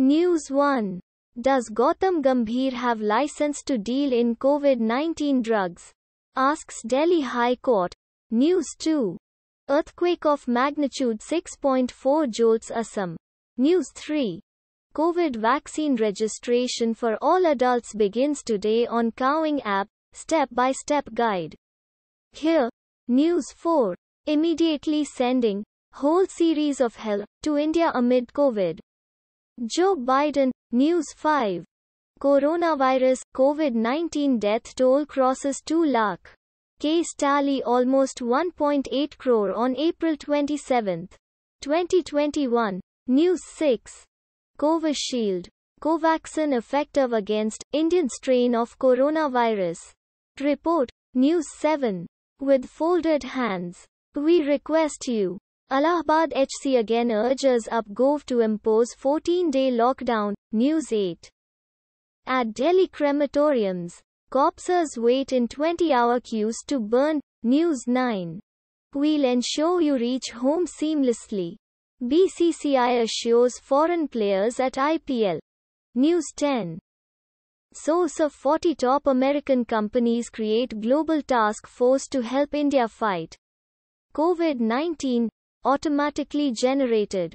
News 1. Does Gautam Gambhir have license to deal in COVID-19 drugs? Asks Delhi High Court. News 2. Earthquake of magnitude 6.4 jolts Assam. News 3. COVID vaccine registration for all adults begins today on Cowing app, step-by-step -step guide. Here. News 4. Immediately sending whole series of hell to India amid COVID. Joe Biden, News 5. Coronavirus, COVID-19 death toll crosses 2 lakh. Case tally almost 1.8 crore on April 27, 2021. News 6. Covishield. Covaxin effective against Indian strain of coronavirus. Report. News 7. With folded hands. We request you Allahabad HC again urges up Gov to impose 14-day lockdown, News 8. At Delhi crematoriums, corpses wait in 20-hour queues to burn, News 9. We'll ensure you reach home seamlessly. BCCI assures foreign players at IPL. News 10. Source of 40 top American companies create global task force to help India fight COVID-19 automatically generated